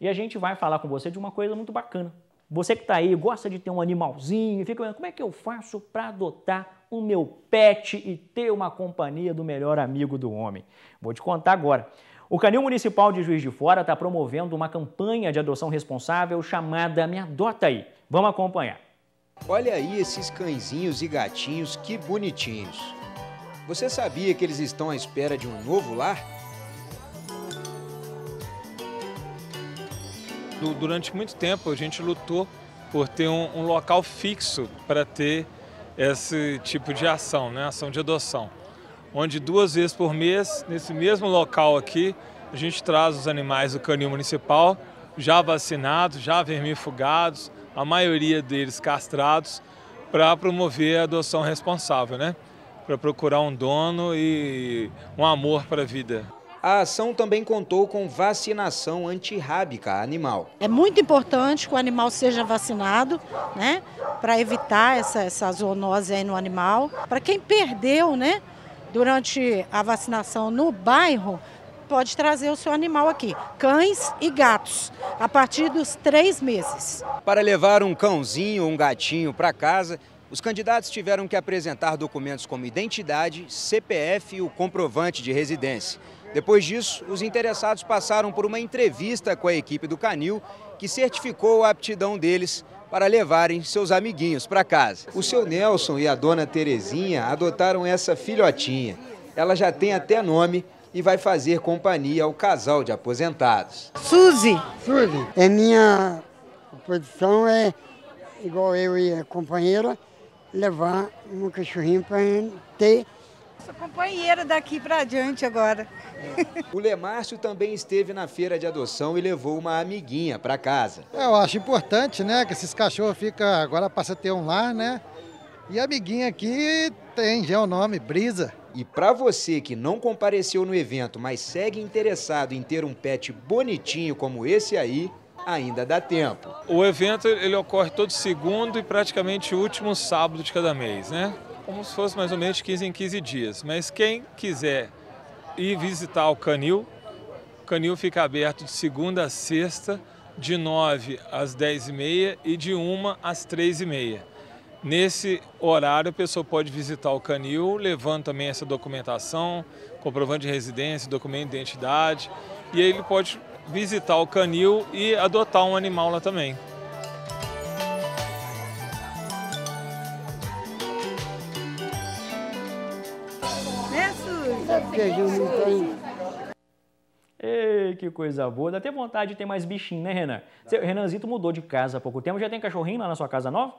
E a gente vai falar com você de uma coisa muito bacana. Você que está aí, gosta de ter um animalzinho, fica como é que eu faço para adotar o meu pet e ter uma companhia do melhor amigo do homem? Vou te contar agora. O Canil Municipal de Juiz de Fora está promovendo uma campanha de adoção responsável chamada Me Adota Aí. Vamos acompanhar. Olha aí esses cãezinhos e gatinhos, que bonitinhos. Você sabia que eles estão à espera de um novo lar? durante muito tempo a gente lutou por ter um, um local fixo para ter esse tipo de ação, né? ação de adoção, onde duas vezes por mês, nesse mesmo local aqui, a gente traz os animais do canil municipal, já vacinados, já vermifugados, a maioria deles castrados, para promover a adoção responsável, né? para procurar um dono e um amor para a vida. A ação também contou com vacinação antirrábica animal. É muito importante que o animal seja vacinado, né, para evitar essa, essa zoonose no animal. Para quem perdeu, né, durante a vacinação no bairro, pode trazer o seu animal aqui, cães e gatos, a partir dos três meses. Para levar um cãozinho ou um gatinho para casa, os candidatos tiveram que apresentar documentos como identidade, CPF e o comprovante de residência. Depois disso, os interessados passaram por uma entrevista com a equipe do Canil, que certificou a aptidão deles para levarem seus amiguinhos para casa. O seu Nelson e a dona Terezinha adotaram essa filhotinha. Ela já tem até nome e vai fazer companhia ao casal de aposentados. Suzy! Suzy, é minha posição é igual eu e a companheira, levar um cachorrinho para ter. Sou companheira daqui para adiante agora. O Lemárcio também esteve na feira de adoção e levou uma amiguinha para casa. É, eu acho importante, né, que esses cachorros fica agora passa a ter um lar, né? E a amiguinha aqui tem já o nome, Brisa. E para você que não compareceu no evento, mas segue interessado em ter um pet bonitinho como esse aí, ainda dá tempo. O evento ele ocorre todo segundo e praticamente último sábado de cada mês, né? Como se fosse mais ou menos 15 em 15 dias. Mas quem quiser ir visitar o Canil, o Canil fica aberto de segunda a sexta, de 9 às 10 e meia e, de 1 às 3 e meia. Nesse horário, a pessoa pode visitar o Canil, levando também essa documentação, comprovante de residência, documento de identidade, e aí ele pode visitar o canil e adotar um animal lá também. Né, Ei, que coisa boa. Dá até vontade de ter mais bichinho, né, Renan? Renanzito mudou de casa há pouco tempo. Já tem cachorrinho lá na sua casa nova?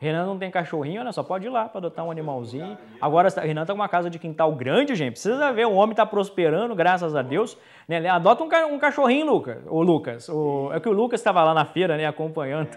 Renan não tem cachorrinho, olha só, pode ir lá para adotar um animalzinho. Agora, tá, Renan tá com uma casa de quintal grande, gente. Precisa ver, o homem tá prosperando, graças a Deus. Né? Adota um, cachorrinho, Lucas. O Lucas. O... É que o Lucas estava lá na feira, né, acompanhando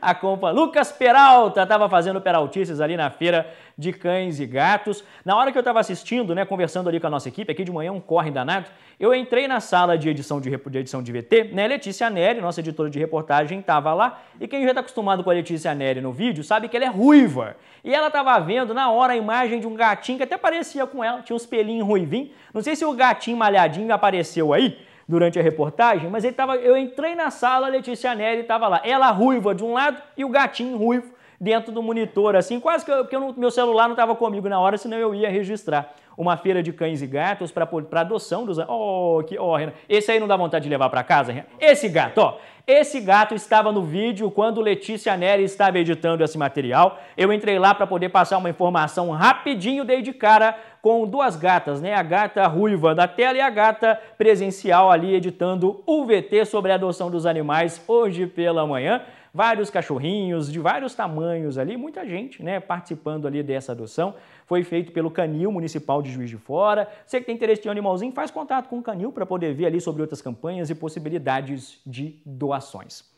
acompanha. Lucas Peralta estava fazendo peraltices ali na feira de cães e gatos. Na hora que eu estava assistindo, né, conversando ali com a nossa equipe, aqui de manhã um corre danado, eu entrei na sala de edição de, de, edição de VT, né, Letícia Neri, nossa editora de reportagem, estava lá, e quem já está acostumado com a Letícia Neri no vídeo sabe que ela é ruiva. E ela estava vendo na hora a imagem de um gatinho que até parecia com ela, tinha uns pelinhos ruivinhos. Não sei se o gatinho malhadinho apareceu aí, durante a reportagem, mas ele tava, eu entrei na sala, a Letícia Neri estava lá. Ela ruiva de um lado e o gatinho ruivo dentro do monitor, assim, quase que eu, porque eu não, meu celular não estava comigo na hora, senão eu ia registrar uma feira de cães e gatos para adoção dos. Oh, que oh, Renan. Esse aí não dá vontade de levar para casa, Renan? Esse gato, ó. Esse gato estava no vídeo quando Letícia Nery estava editando esse material. Eu entrei lá para poder passar uma informação rapidinho, dei de cara com duas gatas, né? A gata ruiva da tela e a gata presencial ali editando o VT sobre a adoção dos animais hoje pela manhã vários cachorrinhos de vários tamanhos ali, muita gente né, participando ali dessa adoção. Foi feito pelo Canil Municipal de de Juiz de Fora. Você que tem interesse em animalzinho, faz contato com o Canil para poder ver ali sobre outras campanhas e possibilidades de doações.